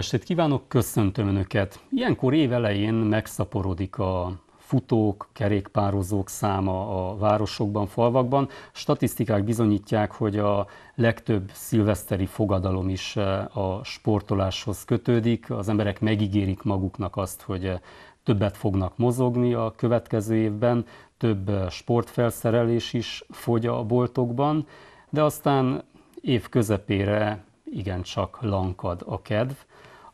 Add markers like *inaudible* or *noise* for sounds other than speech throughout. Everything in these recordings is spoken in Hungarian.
estét kívánok, köszöntöm Önöket! Ilyenkor év elején megszaporodik a futók, kerékpározók száma a városokban, falvakban. Statisztikák bizonyítják, hogy a legtöbb szilveszteri fogadalom is eh, a sportoláshoz kötődik. Az emberek megígérik maguknak azt, hogy eh, többet fognak mozogni a következő évben, több eh, sportfelszerelés is fogy a boltokban, de aztán év közepére igencsak lankad a kedv.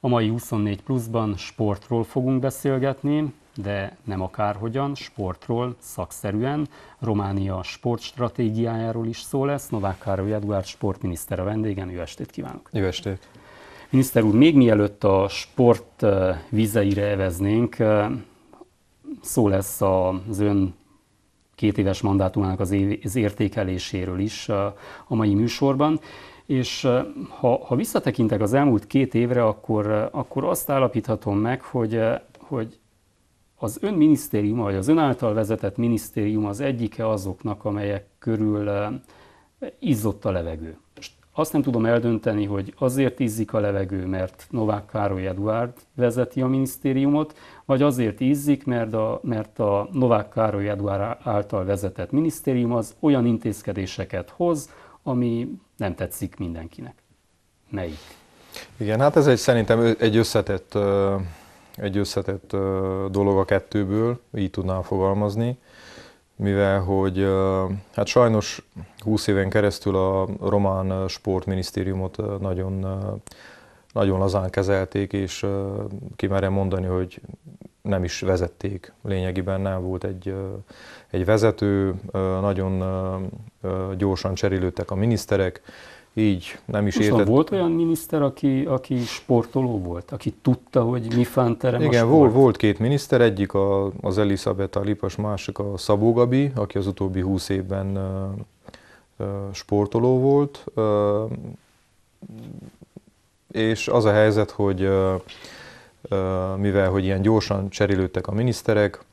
A mai 24 pluszban sportról fogunk beszélgetni, de nem akárhogyan, sportról, szakszerűen. Románia sportstratégiájáról is szó lesz. Novák Károly Eduard sportminiszter a vendégen. Jó estét kívánok! Jó estét! Miniszter úr, még mielőtt a sport vizeire eveznénk, szó lesz az ön két éves mandátumának az, év, az értékeléséről is a mai műsorban. És ha, ha visszatekintek az elmúlt két évre, akkor, akkor azt állapíthatom meg, hogy, hogy az ön minisztériuma, vagy az ön által vezetett minisztérium az egyike azoknak, amelyek körül izzott a levegő. Most azt nem tudom eldönteni, hogy azért izzik a levegő, mert Novák Károly Eduard vezeti a minisztériumot, vagy azért izzik, mert a, mert a Novák Károly Eduard által vezetett minisztérium az olyan intézkedéseket hoz, ami nem tetszik mindenkinek. Melyik? Igen, hát ez egy szerintem egy összetett, egy összetett dolog a kettőből, így tudnám fogalmazni, mivel hogy hát sajnos 20 éven keresztül a román sportminisztériumot nagyon, nagyon lazán kezelték, és kimerem mondani, hogy nem is vezették lényegében, nem volt egy, egy vezető, nagyon gyorsan cserélődtek a miniszterek, így nem is értett. volt olyan miniszter, aki, aki sportoló volt, aki tudta, hogy mi fánterem Igen, a volt, volt két miniszter, egyik a, az Elisabeth Alipas, másik a Szabó Gabi, aki az utóbbi húsz évben sportoló volt, és az a helyzet, hogy uh, mivel hogy ilyen gyorsan cserélődtek a miniszterek,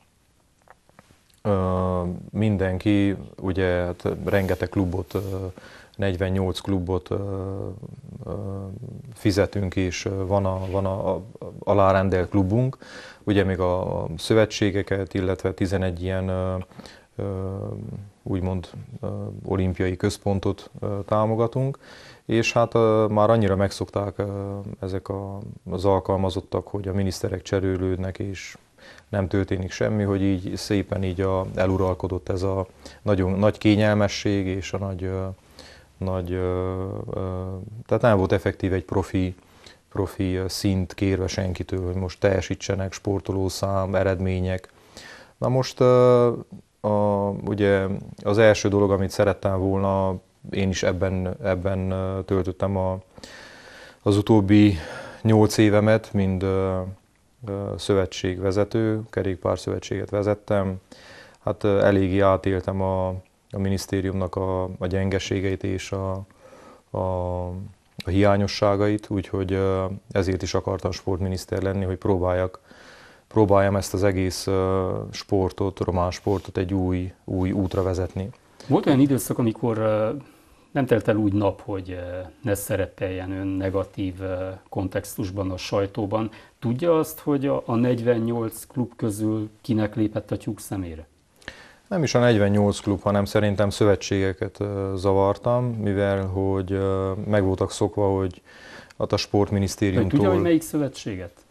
mindenki, ugye hát rengeteg klubot, 48 klubot fizetünk és van a, van a, a alárendelt klubunk, ugye még a szövetségeket, illetve 11 ilyen úgymond olimpiai központot támogatunk, és hát már annyira megszokták ezek az alkalmazottak, hogy a miniszterek cserélődnek, és nem történik semmi, hogy így szépen így a, eluralkodott ez a nagyon nagy kényelmesség és a nagy, nagy tehát nem volt effektív egy profi, profi szint kérve senkitől, hogy most teljesítsenek, sportolószám, eredmények. Na most a, ugye az első dolog, amit szerettem volna én is ebben, ebben töltöttem a, az utóbbi nyolc évemet, mind szövetségvezető, kerékpárszövetséget vezettem. Hát eléggé átéltem a, a minisztériumnak a, a gyengeségeit és a, a, a hiányosságait, úgyhogy ezért is akartam sportminiszter lenni, hogy próbáljak, próbáljam ezt az egész sportot, román sportot egy új, új útra vezetni. Volt olyan időszak, amikor nem telt el úgy nap, hogy eh, ne szerepeljen ön negatív eh, kontextusban a sajtóban. Tudja azt, hogy a 48 klub közül kinek lépett a tyúk szemére? Nem is a 48 klub, hanem szerintem szövetségeket eh, zavartam, mivel hogy meg voltak szokva, hogy a sportminisztériumtól... Tudja, hogy melyik szövetséget?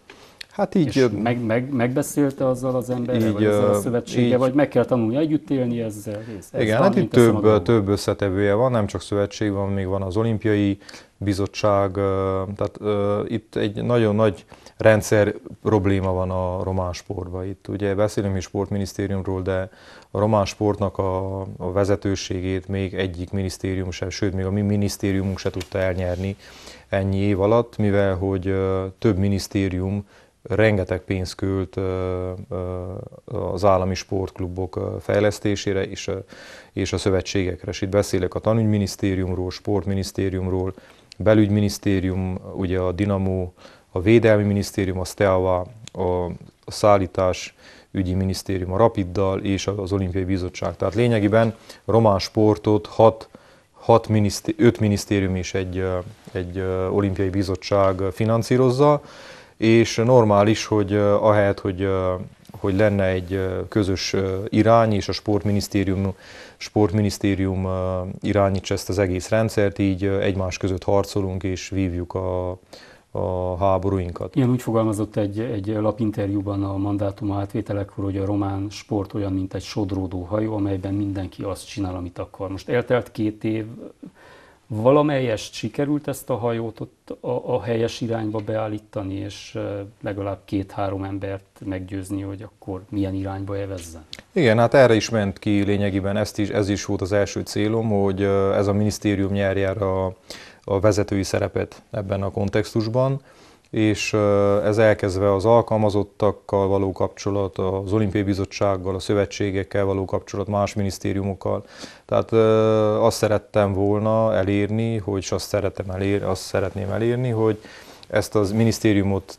Hát így... És meg, meg, megbeszélte azzal az emberrel, vagy azzal a szövetséggel, így, vagy meg kell tanulni együtt élni ezzel? Ez, ez igen, hát itt több, több összetevője van, nem csak szövetség van, még van az olimpiai bizottság, tehát uh, itt egy nagyon nagy rendszer probléma van a román sportban. Itt ugye beszélünk is sportminisztériumról, de a román sportnak a, a vezetőségét még egyik minisztérium sem, sőt még a mi minisztériumunk se tudta elnyerni ennyi év alatt, mivel hogy uh, több minisztérium rengeteg pénzt küld az állami sportklubok fejlesztésére és a, és a szövetségekre. És itt beszélek a tanügyminisztériumról, sportminisztériumról, belügyminisztérium, ugye a Dinamo, a Védelmi Minisztérium, a Steaua, a szállítás ügyi minisztérium, a Rapiddal és az Olimpiai Bizottság. Tehát lényegében román sportot hat, hat minisztérium, öt minisztérium és egy, egy olimpiai bizottság finanszírozza, és normális, hogy ahelyett, hogy, hogy lenne egy közös irány, és a sportminisztérium, sportminisztérium irányítsa ezt az egész rendszert, így egymás között harcolunk és vívjuk a, a háborúinkat. Ilyen úgy fogalmazott egy, egy lapinterjúban a mandátum átvételekor, hogy a román sport olyan, mint egy sodródó hajó, amelyben mindenki azt csinál, amit akar. Most eltelt két év, valamelyest sikerült ezt a hajót ott a, a helyes irányba beállítani, és legalább két-három embert meggyőzni, hogy akkor milyen irányba evezzen. Igen, hát erre is ment ki lényegében, ezt is, ez is volt az első célom, hogy ez a minisztérium nyerje a, a vezetői szerepet ebben a kontextusban és ez elkezdve az alkalmazottakkal való kapcsolat, az olimpiai bizottsággal, a szövetségekkel való kapcsolat, más minisztériumokkal. Tehát azt szerettem volna elérni, hogy és azt, szeretem elérni, azt szeretném elérni, hogy ezt az minisztériumot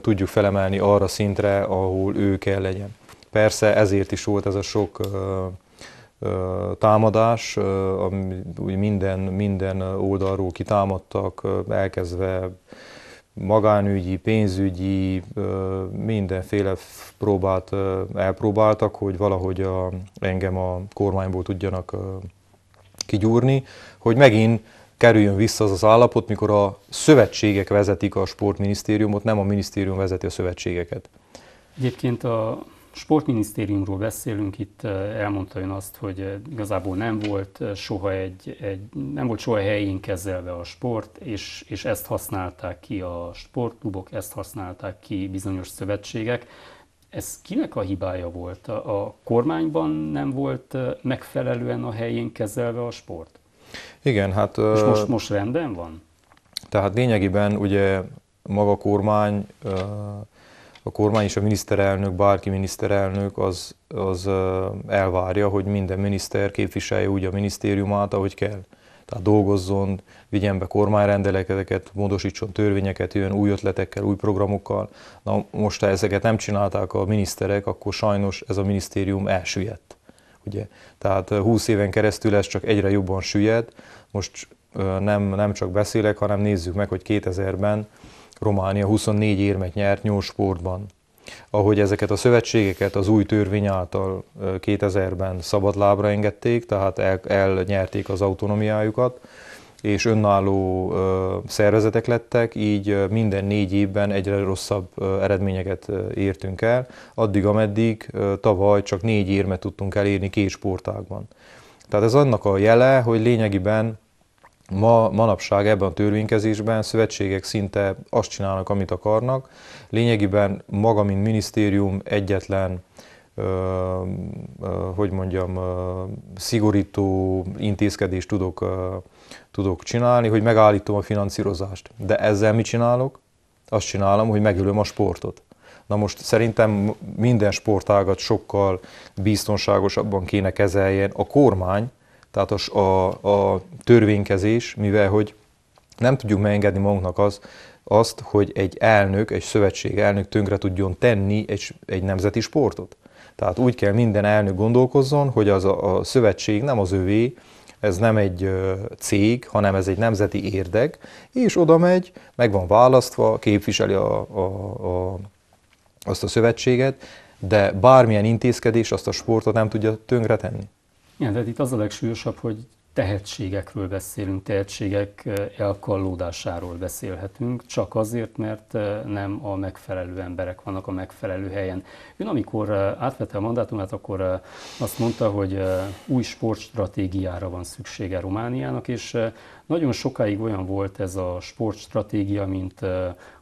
tudjuk felemelni arra szintre, ahol ő kell legyen. Persze ezért is volt ez a sok támadás, ami minden, minden oldalról kitámadtak, elkezdve magánügyi, pénzügyi, mindenféle próbát elpróbáltak, hogy valahogy a, engem a kormányból tudjanak kigyúrni, hogy megint kerüljön vissza az az állapot, mikor a szövetségek vezetik a sportminisztériumot, nem a minisztérium vezeti a szövetségeket. Egyébként a sportminisztériumról beszélünk, itt elmondta ön azt, hogy igazából nem volt soha egy, egy nem volt soha helyén kezelve a sport, és, és ezt használták ki a sportklubok, ezt használták ki bizonyos szövetségek. Ez kinek a hibája volt? A kormányban nem volt megfelelően a helyén kezelve a sport? Igen, hát... És most, most rendben van? Tehát lényegében ugye maga a kormány a kormány és a miniszterelnök, bárki miniszterelnök az, az elvárja, hogy minden miniszter képviselje úgy a minisztériumát, ahogy kell. Tehát dolgozzon, vigyen be kormányrendeleteket, módosítson törvényeket, jön új ötletekkel, új programokkal. Na most, ha ezeket nem csinálták a miniszterek, akkor sajnos ez a minisztérium elsüllyedt. Ugye? Tehát 20 éven keresztül ez csak egyre jobban süllyed. Most nem, nem csak beszélek, hanem nézzük meg, hogy 2000-ben Románia 24 érmet nyert sportban. Ahogy ezeket a szövetségeket az új törvény által 2000-ben szabadlábra engedték, tehát el, elnyerték az autonomiájukat, és önálló szervezetek lettek, így minden négy évben egyre rosszabb eredményeket értünk el, addig ameddig tavaly csak négy érmet tudtunk elérni két sportágban. Tehát ez annak a jele, hogy lényegében Ma, manapság ebben a törvénykezésben szövetségek szinte azt csinálnak, amit akarnak. Lényegében maga, mint minisztérium egyetlen, ö, ö, hogy mondjam, ö, szigorító intézkedést tudok, ö, tudok csinálni, hogy megállítom a finanszírozást. De ezzel mit csinálok? Azt csinálom, hogy megölöm a sportot. Na most szerintem minden sportágat sokkal biztonságosabban kéne kezeljen a kormány, tehát a, a törvénykezés, mivel hogy nem tudjuk megengedni magunknak az, azt, hogy egy elnök, egy szövetség elnök tönkre tudjon tenni egy, egy nemzeti sportot. Tehát úgy kell minden elnök gondolkozzon, hogy az a, a szövetség nem az övé, ez nem egy cég, hanem ez egy nemzeti érdek, és oda megy, meg van választva, képviseli a, a, a, azt a szövetséget, de bármilyen intézkedés azt a sportot nem tudja tönkretenni. Igen, tehát itt az a legsúlyosabb, hogy tehetségekről beszélünk, tehetségek elkallódásáról beszélhetünk, csak azért, mert nem a megfelelő emberek vannak a megfelelő helyen. Ön, amikor átvette a mandátumát, akkor azt mondta, hogy új sportstratégiára van szüksége Romániának, és nagyon sokáig olyan volt ez a sportstratégia, mint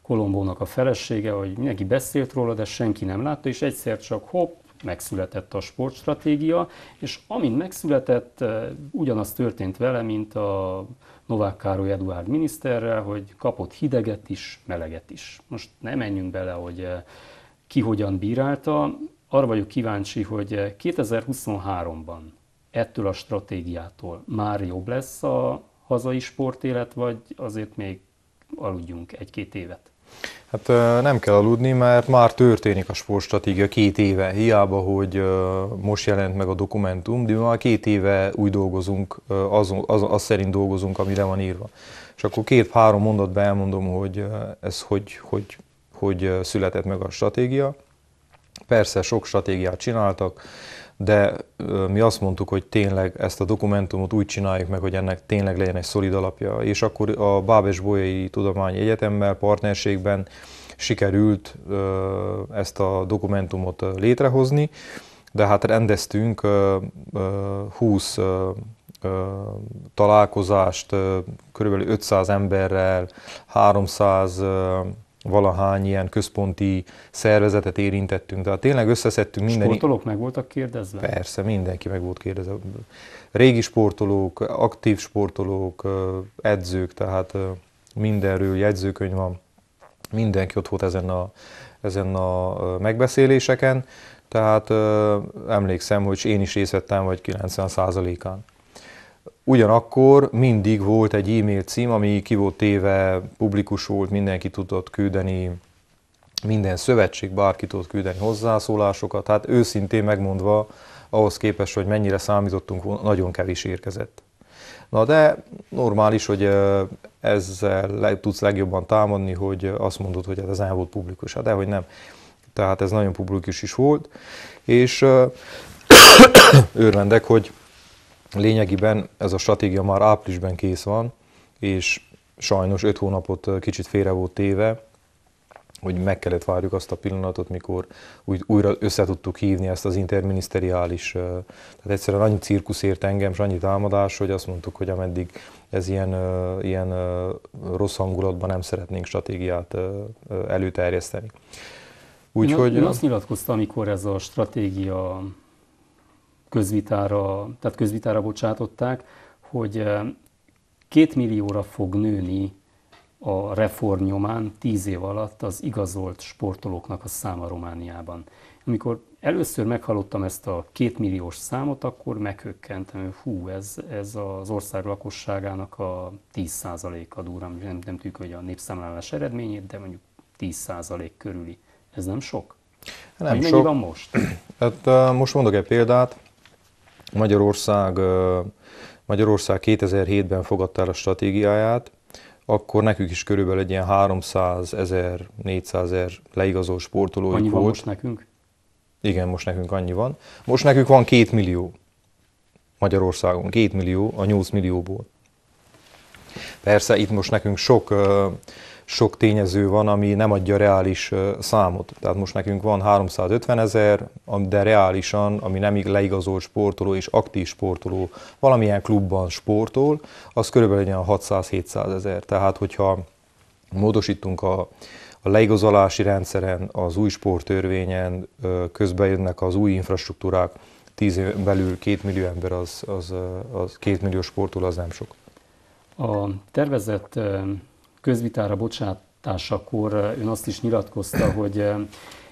Kolombónak a felesége, hogy mindenki beszélt róla, de senki nem látta, és egyszer csak hopp, megszületett a sportstratégia, és amint megszületett, eh, ugyanaz történt vele, mint a Novák Károly Eduard miniszterrel, hogy kapott hideget is, meleget is. Most ne menjünk bele, hogy eh, ki hogyan bírálta, arra vagyok kíváncsi, hogy 2023-ban eh, ettől a stratégiától már jobb lesz a hazai sportélet, vagy azért még aludjunk egy-két évet? Hát nem kell aludni, mert már történik a sportstratégia két éve. Hiába, hogy most jelent meg a dokumentum, de már két éve úgy dolgozunk, az, az, az szerint dolgozunk, amire van írva. És akkor két-három mondatban elmondom, hogy ez hogy, hogy, hogy született meg a stratégia. Persze sok stratégiát csináltak, de mi azt mondtuk, hogy tényleg ezt a dokumentumot úgy csináljuk meg, hogy ennek tényleg legyen egy szolid alapja. És akkor a Bábes Bolyai Tudományi Egyetemmel partnerségben sikerült ezt a dokumentumot létrehozni, de hát rendeztünk 20 találkozást körülbelül 500 emberrel, 300 valahány ilyen központi szervezetet érintettünk, tehát tényleg összeszedtünk minden... Sportolók meg voltak kérdezve? Persze, mindenki meg volt kérdezve. Régi sportolók, aktív sportolók, edzők, tehát mindenről jegyzőkönyv van, mindenki ott volt ezen a, ezen a megbeszéléseken, tehát emlékszem, hogy én is részt vettem, vagy 90 án Ugyanakkor mindig volt egy e-mail cím, ami ki volt téve, publikus volt, mindenki tudott küldeni, minden szövetség, bárki tudott küldeni hozzászólásokat. Tehát őszintén megmondva, ahhoz képest, hogy mennyire számítottunk, nagyon kevés érkezett. Na de normális, hogy ezzel le, tudsz legjobban támadni, hogy azt mondod, hogy ez hát ez nem volt publikus, hát dehogy nem. Tehát ez nagyon publikus is volt, és örvendek, *coughs* hogy lényegében ez a stratégia már áprilisban kész van, és sajnos öt hónapot kicsit félre volt téve, hogy meg kellett várjuk azt a pillanatot, mikor úgy, újra össze tudtuk hívni ezt az interminiszteriális. Tehát egyszerűen annyi cirkusz ért engem, és annyi támadás, hogy azt mondtuk, hogy ameddig ez ilyen, ilyen rossz hangulatban nem szeretnénk stratégiát előterjeszteni. Úgyhogy... Én azt nyilatkoztam, amikor ez a stratégia közvitára, tehát közvitára bocsátották, hogy két millióra fog nőni a reform nyomán tíz év alatt az igazolt sportolóknak a száma Romániában. Amikor először meghallottam ezt a két milliós számot, akkor meghökkentem, hogy hú, ez, ez az ország lakosságának a 10%-a durva, nem, nem tűk, hogy a népszámlálás eredményét, de mondjuk 10% körüli. Ez nem sok? Nem Mennyi sok. van most? Hát, most mondok egy példát. Magyarország, Magyarország 2007-ben fogadta el a stratégiáját, akkor nekünk is körülbelül egy ilyen 300 ezer, 400 ezer leigazó sportoló annyi volt. Van most nekünk? Igen, most nekünk annyi van. Most nekünk van 2 millió Magyarországon, 2 millió a 8 millióból. Persze itt most nekünk sok sok tényező van, ami nem adja reális számot. Tehát most nekünk van 350 ezer, de reálisan, ami nem leigazolt sportoló és aktív sportoló valamilyen klubban sportol, az körülbelül legyen 600-700 ezer. Tehát, hogyha módosítunk a, a leigazolási rendszeren, az új sporttörvényen, közbejönnek az új infrastruktúrák, tíz év belül két millió ember, az, az, az két millió sportul, az nem sok. A tervezett közvitára bocsátásakor eh, ön azt is nyilatkozta, *clears throat* hogy eh,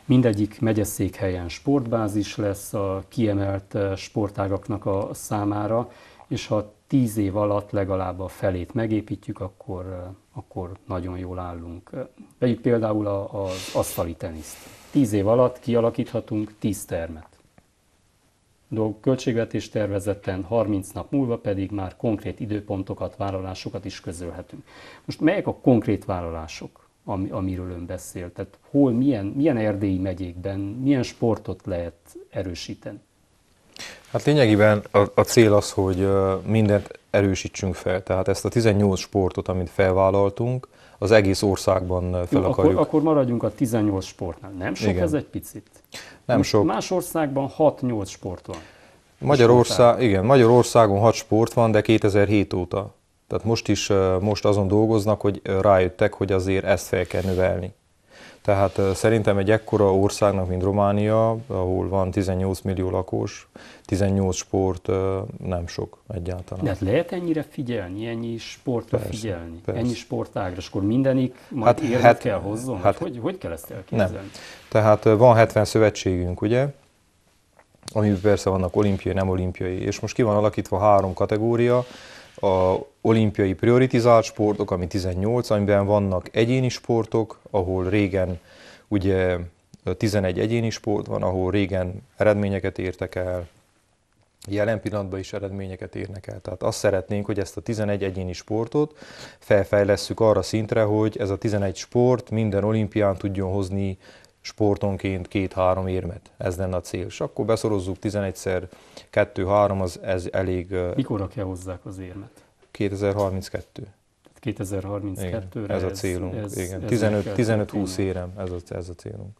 mindegyik megyeszékhelyen sportbázis lesz a kiemelt eh, sportágaknak a számára, és ha tíz év alatt legalább a felét megépítjük, akkor, akkor nagyon jól állunk. Vegyük például az asztali teniszt. Tíz év alatt kialakíthatunk tíz termet dolgok költségvetés tervezeten, 30 nap múlva pedig már konkrét időpontokat, vállalásokat is közölhetünk. Most melyek a konkrét vállalások, ami, amiről ön beszél? Tehát hol, milyen, milyen erdélyi megyékben, milyen sportot lehet erősíteni? Hát lényegében a, a cél az, hogy mindent erősítsünk fel. Tehát ezt a 18 sportot, amit felvállaltunk, az egész országban fel Jó, akarjuk. Akkor, akkor maradjunk a 18 sportnál. Nem sok Igen. ez egy picit? Nem Most sok. Más országban 6-8 sport van. Magyarország, igen, Magyarországon 6 sport van, de 2007 óta. Tehát most is, most azon dolgoznak, hogy rájöttek, hogy azért ezt fel kell növelni. Tehát szerintem egy ekkora országnak, mint Románia, ahol van 18 millió lakos, 18 sport nem sok egyáltalán. De hát lehet ennyire figyelni, ennyi sportra persze, figyelni, persze. ennyi sportágra, és akkor mindenik majd hát, érvet hát, kell hozzon? Hát, hogy, hogy kell ezt elképzelni? Nem. Tehát van 70 szövetségünk, ugye? Amiben persze vannak olimpiai, nem olimpiai, és most ki van alakítva három kategória, a olimpiai prioritizált sportok, ami 18, amiben vannak egyéni sportok, ahol régen ugye 11 egyéni sport van, ahol régen eredményeket értek el, jelen pillanatban is eredményeket érnek el. Tehát azt szeretnénk, hogy ezt a 11 egyéni sportot felfejlesszük arra szintre, hogy ez a 11 sport minden olimpián tudjon hozni sportonként két-három érmet. Ez lenne a cél. És akkor beszorozzuk 11-szer, 2-3, az ez elég... Mikor rakja hozzák az érmet? 2032. 2032-re. Ez a célunk, ez, igen. Ez 15-20 érem, ez a, ez a célunk.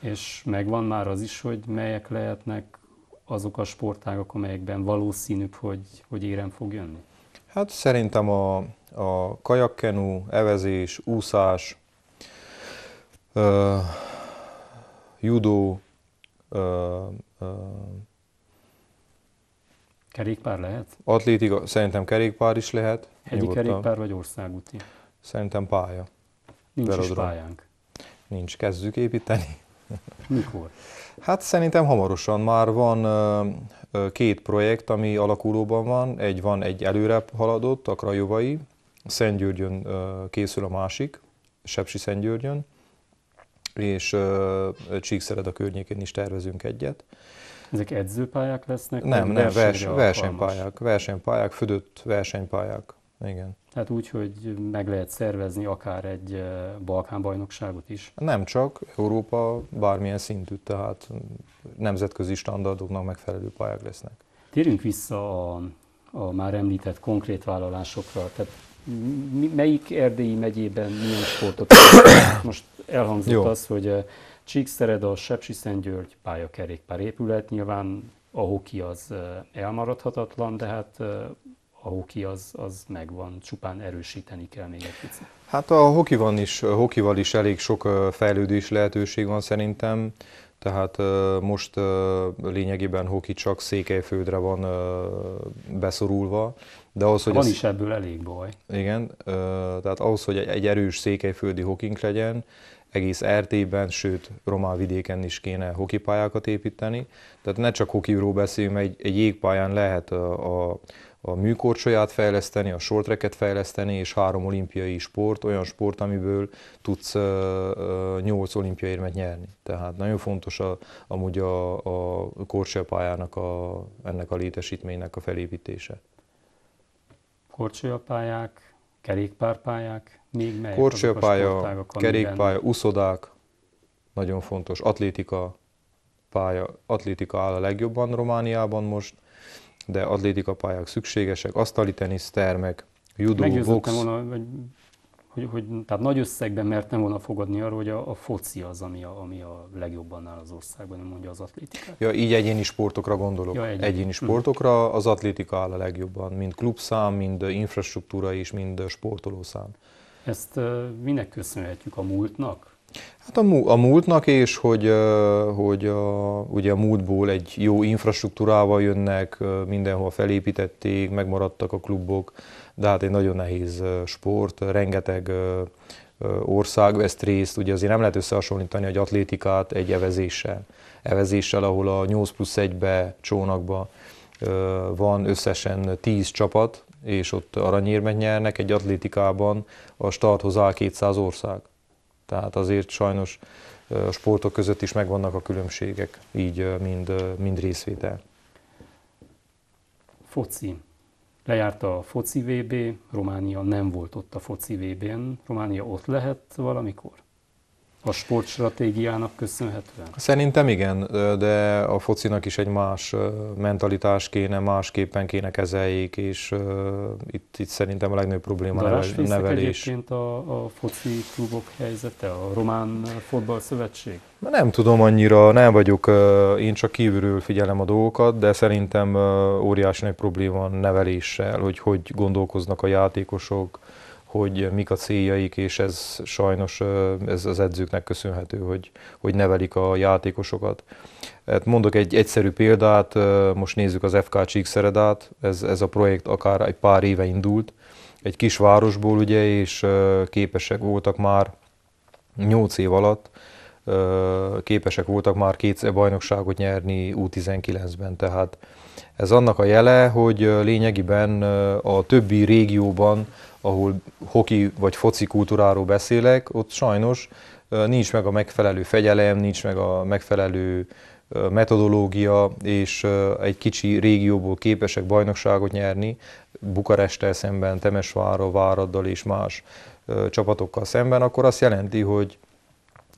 És megvan már az is, hogy melyek lehetnek azok a sportágak, amelyekben valószínűbb, hogy, hogy érem fog jönni? Hát szerintem a, a kajakkenú, evezés, úszás, judó, ö, ö, Kerékpár lehet? Atlétika, szerintem kerékpár is lehet. Hegyi nyugodtan. kerékpár vagy országúti? Szerintem pálya. Nincs Verodrom. is pályánk. Nincs, kezdjük építeni. *laughs* Mikor? Hát szerintem hamarosan már van ö, ö, két projekt, ami alakulóban van. Egy van egy előre haladott, a Krajovai, Szentgyörgyön ö, készül a másik, Sepsi Szentgyörgyön és Csíkszered a környékén is tervezünk egyet. Ezek edzőpályák lesznek? Nem, nem, vers, versenypályák, versenypályák, födött versenypályák. Igen. Tehát úgy, hogy meg lehet szervezni akár egy bajnokságot is? Nem csak, Európa bármilyen szintű, tehát nemzetközi standardoknak megfelelő pályák lesznek. Térjünk vissza a, a már említett konkrét vállalásokra. Tehát melyik erdélyi megyében milyen sportot Most elhangzott Jó. az, hogy eh, Csíkszereda, Sepsiszentgyörgy pályakerékpár épület, nyilván a hoki az eh, elmaradhatatlan, de hát eh, a hoki az, az megvan, csupán erősíteni kell még egy picit. Hát a van is, hokival is elég sok fejlődés lehetőség van szerintem, tehát most lényegében hoki csak Székelyföldre van beszorulva, de ahhoz, hogy van ez... is ebből elég baj. Igen, tehát ahhoz, hogy egy erős székelyföldi hokink legyen, egész RT-ben, sőt román vidéken is kéne hokipályákat építeni. Tehát ne csak hokiról beszéljünk, egy, egy jégpályán lehet a, a, a műkorcsolyát fejleszteni, a shortreket fejleszteni, és három olimpiai sport, olyan sport, amiből tudsz nyolc olimpiai érmet nyerni. Tehát nagyon fontos a, amúgy a, a korcsolyapályának, a, ennek a létesítménynek a felépítése korcsolyapályák, kerékpárpályák, még melyek Korcsolyapálya, kerékpálya, uszodák, nagyon fontos, atlétika pálya, atlétika áll a legjobban Romániában most, de atlétika pályák szükségesek, asztali tenisz, termek, judó, Meggyőzöttem volna, hogy hogy, hogy tehát nagy összegben mertem volna fogadni arról, hogy a, a foci az, ami a, ami a legjobban áll az országban, nem mondja az atlétika. Ja, így egyéni sportokra gondolok. Ja, egyéni. egyéni hm. sportokra az atlétika áll a legjobban, mind klubszám, mind infrastruktúra és mind sportolószám. Ezt minek köszönhetjük a múltnak? Hát a, a múltnak és hogy, hogy a, ugye a múltból egy jó infrastruktúrával jönnek, mindenhol felépítették, megmaradtak a klubok, de hát egy nagyon nehéz sport, rengeteg ország vesz részt, ugye azért nem lehet összehasonlítani egy atlétikát egy evezéssel. Evezéssel, ahol a 8 plusz 1-be csónakba van összesen 10 csapat, és ott aranyérmet nyernek, egy atlétikában a starthoz áll 200 ország. Tehát azért sajnos a sportok között is megvannak a különbségek, így mind, mind részvétel. Foci. Lejárt a foci VB, Románia nem volt ott a foci VB-n, Románia ott lehet valamikor? A sportstratégiának köszönhetően? Szerintem igen, de a focinak is egy más mentalitás kéne, másképpen kéne kezeljék, és itt, itt szerintem a legnagyobb probléma a nevelés. egyébként a, a foci klubok helyzete, a Román Fotball Szövetség? Nem tudom annyira, nem vagyok, én csak kívülről figyelem a dolgokat, de szerintem óriási nagy probléma a neveléssel, hogy hogy gondolkoznak a játékosok, hogy mik a céljaik, és ez sajnos ez az edzőknek köszönhető, hogy, hogy nevelik a játékosokat. Hát mondok egy egyszerű példát, most nézzük az FK Csíkszeredát, ez, ez a projekt akár egy pár éve indult, egy kis városból ugye, és képesek voltak már 8 év alatt, képesek voltak már kétszer bajnokságot nyerni U19-ben, tehát ez annak a jele, hogy lényegiben a többi régióban ahol hoki vagy foci kultúráról beszélek, ott sajnos nincs meg a megfelelő fegyelem, nincs meg a megfelelő metodológia, és egy kicsi régióból képesek bajnokságot nyerni, Bukarestel szemben, Temesvárral, Váraddal és más csapatokkal szemben, akkor azt jelenti, hogy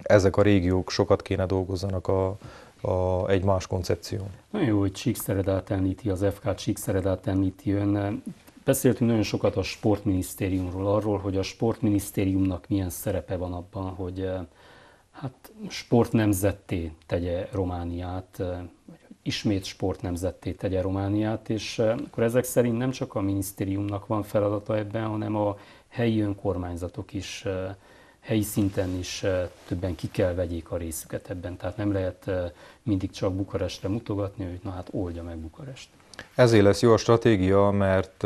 ezek a régiók sokat kéne dolgozzanak a, a, egy más koncepció. Nagyon jó, hogy Csíkszeredát említi, az FK Csíkszeredát említi ön. Beszéltünk nagyon sokat a sportminisztériumról, arról, hogy a sportminisztériumnak milyen szerepe van abban, hogy eh, hát sportnemzetté tegye Romániát, eh, ismét sportnemzetté tegye Romániát, és eh, akkor ezek szerint nem csak a minisztériumnak van feladata ebben, hanem a helyi önkormányzatok is, helyi szinten is többen ki kell vegyék a részüket ebben. Tehát nem lehet mindig csak Bukarestre mutogatni, hogy na hát oldja meg Bukarest. Ezért lesz jó a stratégia, mert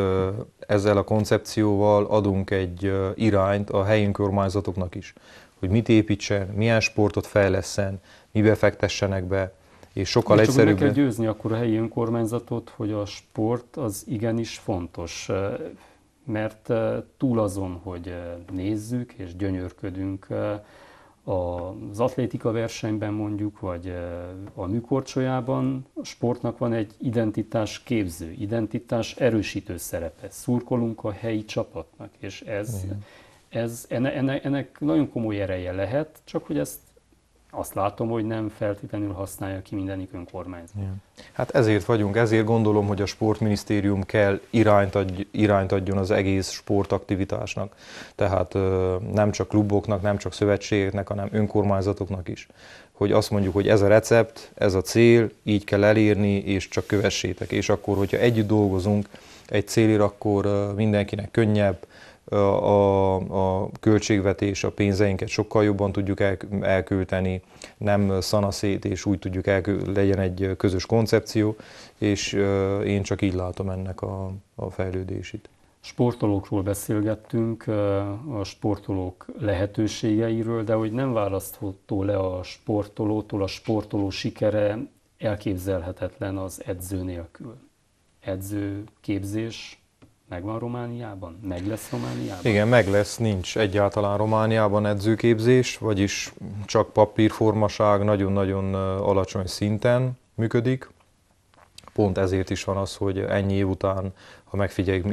ezzel a koncepcióval adunk egy irányt a helyi önkormányzatoknak is, hogy mit építsen, milyen sportot fejleszen, mibe fektessenek be, és sokkal Még egyszerűbb. Csak meg kell győzni akkor a helyi önkormányzatot, hogy a sport az igenis fontos, mert túl azon, hogy nézzük és gyönyörködünk az atlétika versenyben mondjuk, vagy a műkorcsolyában a sportnak van egy identitás képző, identitás erősítő szerepe. Szurkolunk a helyi csapatnak, és ez, ez enne, enne, ennek nagyon komoly ereje lehet, csak hogy ezt azt látom, hogy nem feltétlenül használja ki mindenik önkormányzat. Igen. Hát ezért vagyunk, ezért gondolom, hogy a sportminisztérium kell irányt, adj, irányt adjon az egész sportaktivitásnak. Tehát nem csak kluboknak, nem csak szövetségeknek, hanem önkormányzatoknak is. Hogy azt mondjuk, hogy ez a recept, ez a cél, így kell elérni, és csak kövessétek. És akkor, hogyha együtt dolgozunk egy célért, akkor mindenkinek könnyebb, a, a, költségvetés, a pénzeinket sokkal jobban tudjuk el, elkölteni, nem szanaszét, és úgy tudjuk el, legyen egy közös koncepció, és én csak így látom ennek a, a fejlődését. Sportolókról beszélgettünk, a sportolók lehetőségeiről, de hogy nem választható le a sportolótól, a sportoló sikere elképzelhetetlen az edző nélkül. Edző, képzés, Megvan Romániában? Meg lesz Romániában? Igen, meg lesz, nincs egyáltalán Romániában edzőképzés, vagyis csak papírformaság nagyon-nagyon alacsony szinten működik. Pont ezért is van az, hogy ennyi év után, ha megfigyeljük,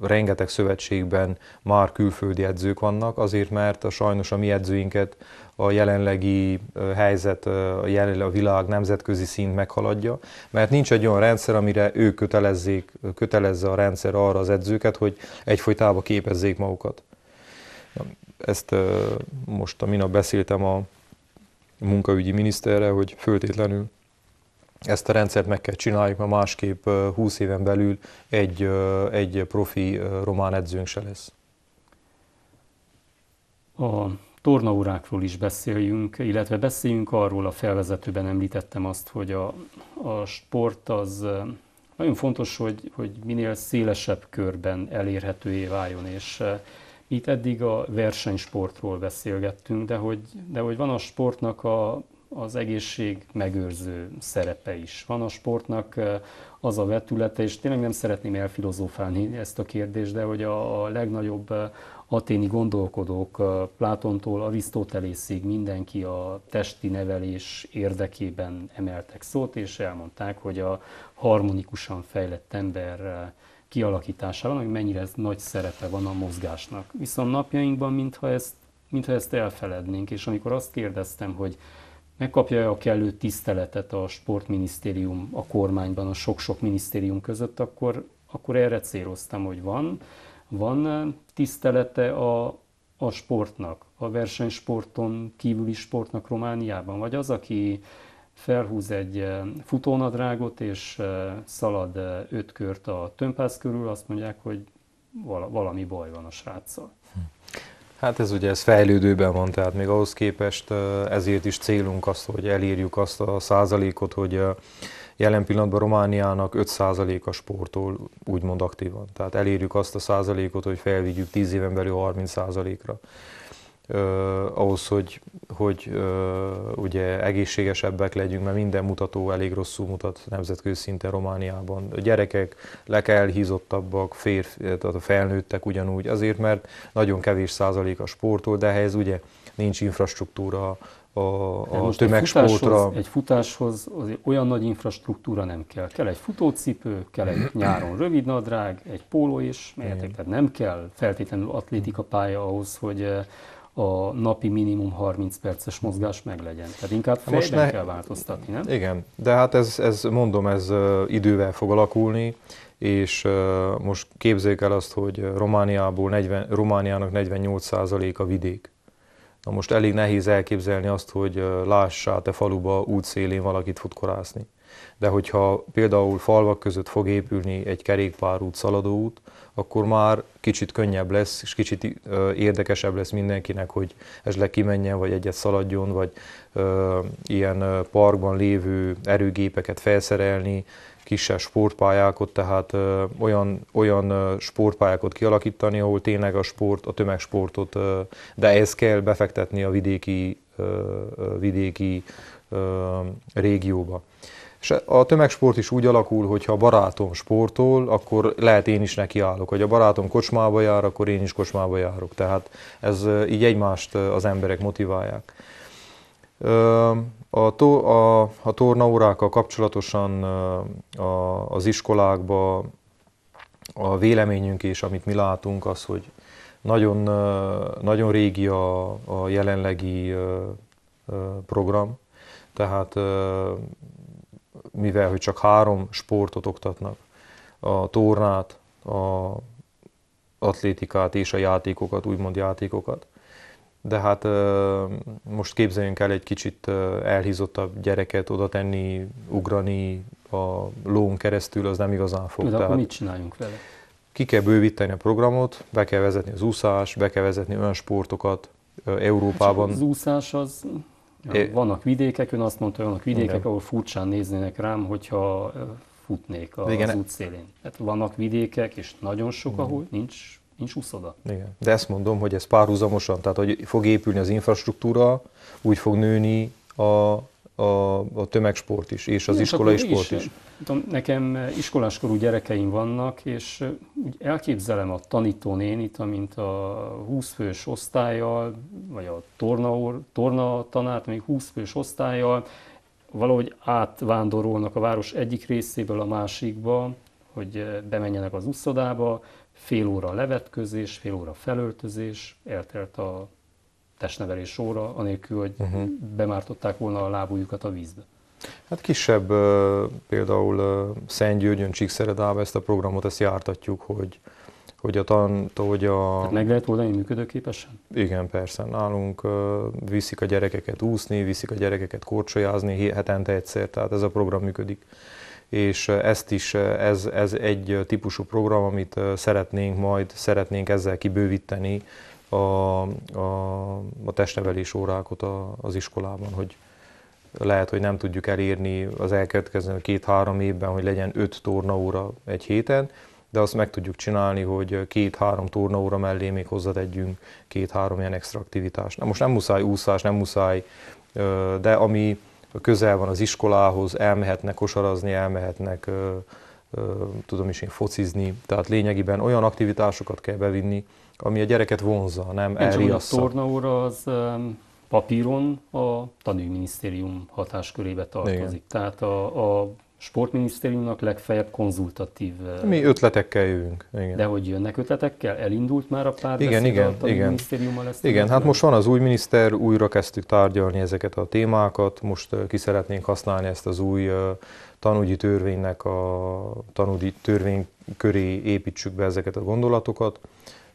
rengeteg szövetségben már külföldi edzők vannak, azért mert a, sajnos a mi edzőinket a jelenlegi helyzet, a, jelenleg a világ nemzetközi szint meghaladja, mert nincs egy olyan rendszer, amire ők kötelezzék, kötelezze a rendszer arra az edzőket, hogy egyfolytában képezzék magukat. Ezt most a minap beszéltem a munkaügyi miniszterre, hogy föltétlenül ezt a rendszert meg kell csináljuk, mert másképp 20 éven belül egy, egy profi román edzőnk se lesz. A tornaórákról is beszéljünk, illetve beszéljünk arról, a felvezetőben említettem azt, hogy a, a sport az nagyon fontos, hogy, hogy minél szélesebb körben elérhetőé váljon, és itt eddig a versenysportról beszélgettünk, de hogy, de hogy van a sportnak a az egészség megőrző szerepe is van a sportnak, az a vetülete, és tényleg nem szeretném elfilozófálni ezt a kérdést, de hogy a, a legnagyobb aténi gondolkodók, Plátontól Arisztotelészig mindenki a testi nevelés érdekében emeltek szót, és elmondták, hogy a harmonikusan fejlett ember kialakításában, hogy mennyire ez nagy szerepe van a mozgásnak. Viszont napjainkban, mintha ezt, mintha ezt elfelednénk, és amikor azt kérdeztem, hogy megkapja a kellő tiszteletet a sportminisztérium a kormányban, a sok-sok minisztérium között, akkor, akkor erre céloztam, hogy van, van tisztelete a, a sportnak, a versenysporton kívüli sportnak Romániában, vagy az, aki felhúz egy eh, futónadrágot és eh, szalad eh, öt kört a tömpász körül, azt mondják, hogy valami baj van a sráccal. Hát ez ugye ez fejlődőben van, tehát még ahhoz képest ezért is célunk azt, hogy elérjük azt a százalékot, hogy jelen pillanatban Romániának 5 a sportol úgymond aktívan. Tehát elérjük azt a százalékot, hogy felvigyük 10 éven belül 30 százalékra ahhoz, hogy, hogy ugye egészségesebbek legyünk, mert minden mutató elég rosszul mutat nemzetközi szinten Romániában. A gyerekek lekelhízottabbak, tehát a felnőttek ugyanúgy, azért, mert nagyon kevés százalék a sportol, de ehhez ugye nincs infrastruktúra, a, a tömegsportra. Egy futáshoz, egy futáshoz azért olyan nagy infrastruktúra nem kell. Kell egy futócipő, kell egy *clears throat* nyáron rövidnadrág, egy póló is, melyetek, tehát nem kell feltétlenül atlétika pálya ahhoz, hogy, a napi minimum 30 perces mozgás meglegyen. Tehát inkább fejben Most ne... kell változtatni, nem? Igen, de hát ez, ez mondom, ez idővel fog alakulni, és most képzeljük el azt, hogy Romániából 40, Romániának 48% a vidék. Na most elég nehéz elképzelni azt, hogy lássá te faluba útszélén valakit futkorászni de hogyha például falvak között fog épülni egy kerékpárút, szaladóút, akkor már kicsit könnyebb lesz, és kicsit érdekesebb lesz mindenkinek, hogy le kimenjen, vagy egyet szaladjon, vagy ö, ilyen parkban lévő erőgépeket felszerelni, kisebb sportpályákat, tehát ö, olyan, olyan sportpályákat kialakítani, ahol tényleg a sport, a tömegsportot, ö, de ezt kell befektetni a vidéki, ö, vidéki ö, régióba. És a tömegsport is úgy alakul, hogy ha barátom sportol, akkor lehet én is nekiállok. Hogy a barátom kocsmába jár, akkor én is kocsmába járok. Tehát ez így egymást az emberek motiválják. A, to, a, a tornaórákkal kapcsolatosan a, az iskolákba a véleményünk és amit mi látunk az, hogy nagyon, nagyon régi a, a jelenlegi program, tehát mivel hogy csak három sportot oktatnak, a tornát, a atlétikát és a játékokat, úgymond játékokat. De hát most képzeljünk el egy kicsit elhízottabb gyereket oda tenni, ugrani a lón keresztül, az nem igazán fog. De Tehát mit csináljunk vele? Ki kell bővíteni a programot, be kell vezetni az úszás, be kell vezetni olyan sportokat Európában. Hát az úszás az É. Vannak ön azt mondta, vannak vidékek, Igen. ahol furcsán néznének rám, hogyha futnék az Igen. út szélén. Tehát vannak vidékek, és nagyon sok, Igen. ahol nincs, nincs úszoda. Igen. De ezt mondom, hogy ez párhuzamosan, tehát hogy fog épülni az infrastruktúra, úgy fog nőni a a, a tömegsport is, és az Igen, iskolai sport is. is. Tudom, nekem iskoláskorú gyerekeim vannak, és eh, úgy elképzelem a tanítónénit, amint a 20 fős osztályjal, vagy a torna, torna tanát, még 20 fős osztályjal, valahogy átvándorolnak a város egyik részéből a másikba, hogy eh, bemenjenek az uszodába, fél óra levetközés, fél óra felöltözés, eltelt a testnevelés óra, anélkül, hogy uh-huh. bemártották volna a lábújukat a vízbe. Hát kisebb, például Szentgyörgyön, Csíkszeredában ezt a programot, ezt jártatjuk, hogy, hogy a tan, hogy a... Tehát meg lehet oldani működőképesen? Igen, persze. Nálunk viszik a gyerekeket úszni, viszik a gyerekeket korcsolyázni hetente egyszer, tehát ez a program működik. És ezt is, ez, ez egy típusú program, amit szeretnénk majd, szeretnénk ezzel kibővíteni, a, a, a testnevelés órákat a, az iskolában, hogy lehet, hogy nem tudjuk elérni az elkövetkező két-három évben, hogy legyen öt tornaóra egy héten, de azt meg tudjuk csinálni, hogy két-három tornaóra mellé még hozzátegyünk két-három ilyen extra aktivitást. Na, most nem muszáj úszás, nem muszáj, de ami közel van az iskolához, elmehetnek kosarazni, elmehetnek tudom is én focizni, tehát lényegében olyan aktivitásokat kell bevinni, ami a gyereket vonzza, nem elriassza. A tornaóra az papíron a tanügyminisztérium hatáskörébe tartozik. Igen. Tehát a, a sportminisztériumnak legfeljebb konzultatív. Mi ötletekkel jövünk. Igen. De hogy jönnek ötletekkel? Elindult már a pár igen, igen, a igen. minisztériummal ezt? Igen, hát most van az új miniszter, újra kezdtük tárgyalni ezeket a témákat, most ki szeretnénk használni ezt az új tanúgyi törvénynek a tanúgyi törvény köré építsük be ezeket a gondolatokat.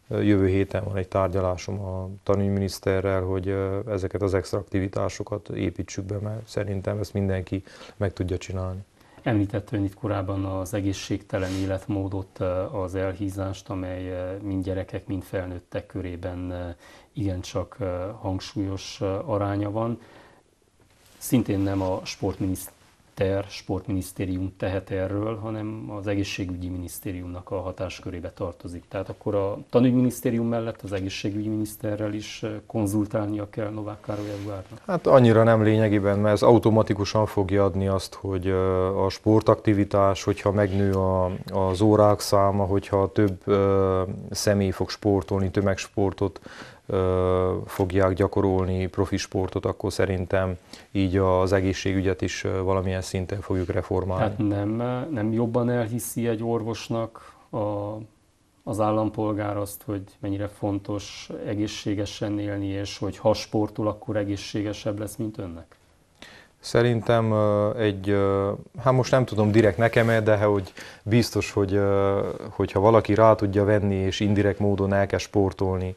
Jövő héten van egy tárgyalásom a tanügyminiszterrel, hogy ezeket az extra aktivitásokat építsük be, mert szerintem ezt mindenki meg tudja csinálni. Említett ön itt korábban az egészségtelen életmódot, az elhízást, amely mind gyerekek, mind felnőttek körében igencsak hangsúlyos aránya van. Szintén nem a sportminiszter ter, sportminisztérium tehet erről, hanem az egészségügyi minisztériumnak a hatáskörébe tartozik. Tehát akkor a tanügyminisztérium mellett az egészségügyi miniszterrel is eh, konzultálnia kell Novák Károly Eduárnak? Hát annyira nem lényegében, mert ez automatikusan fogja adni azt, hogy eh, a sportaktivitás, hogyha megnő a, az órák száma, hogyha több eh, személy fog sportolni, tömegsportot fogják gyakorolni profi sportot, akkor szerintem így az egészségügyet is valamilyen szinten fogjuk reformálni. Hát nem, nem jobban elhiszi egy orvosnak a, az állampolgár azt, hogy mennyire fontos egészségesen élni, és hogy ha sportul, akkor egészségesebb lesz, mint önnek? Szerintem egy, hát most nem tudom direkt nekem de hogy biztos, hogy, hogyha valaki rá tudja venni és indirekt módon kell sportolni,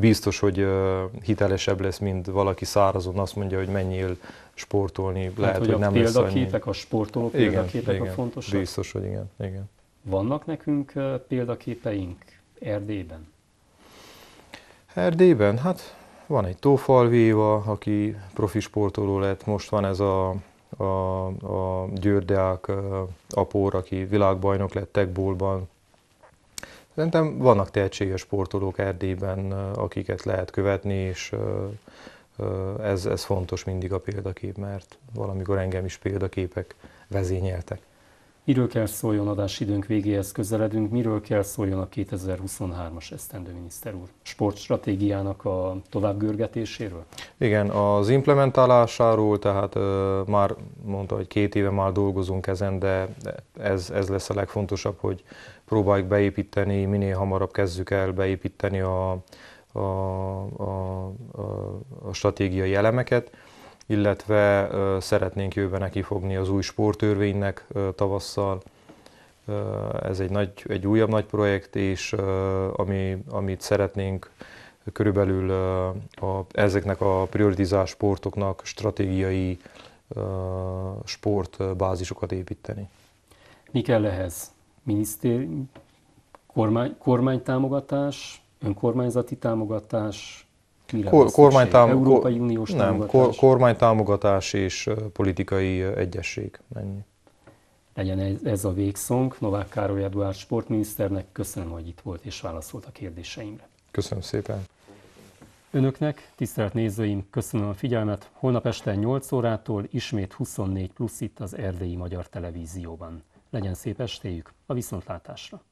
biztos, hogy hitelesebb lesz, mint valaki szárazon azt mondja, hogy menjél sportolni, hát, lehet, hogy, hogy nem lesz annyi. a sportoló példaképek igen, a fontosak? biztos, hogy igen, igen. Vannak nekünk példaképeink Erdélyben? Erdélyben? Hát van egy Tófalvéva, aki profi sportoló lett, most van ez a, a, a Győrdeák apór, aki világbajnok lett Tegbólban, Szerintem vannak tehetséges sportolók Erdélyben, akiket lehet követni, és ez, ez fontos mindig a példakép, mert valamikor engem is példaképek vezényeltek. Miről kell szóljon adásidőnk végéhez közeledünk, miről kell szóljon a 2023-as esztendő miniszter úr? Sportstratégiának a továbbgörgetéséről? Igen, az implementálásáról, tehát ö, már mondta, hogy két éve már dolgozunk ezen, de ez, ez lesz a legfontosabb, hogy próbáljuk beépíteni, minél hamarabb kezdjük el beépíteni a, a, a, a stratégiai elemeket, illetve szeretnénk jövőben kifogni az új sporttörvénynek tavasszal. Ez egy, nagy, egy újabb nagy projekt, és ami, amit szeretnénk körülbelül a, ezeknek a prioritizált sportoknak stratégiai sportbázisokat építeni. Mi kell ehhez? minisztéri, kormány, kormánytámogatás, önkormányzati támogatás, mire Európai Uniós nem, támogatás? Kor, kormánytámogatás és politikai egyesség. Ennyi. Legyen ez, ez a végszónk. Novák Károly Eduard sportminiszternek köszönöm, hogy itt volt és válaszolt a kérdéseimre. Köszönöm szépen. Önöknek, tisztelt nézőim, köszönöm a figyelmet. Holnap este 8 órától ismét 24 plusz itt az Erdélyi Magyar Televízióban. Legyen szép estéjük a viszontlátásra!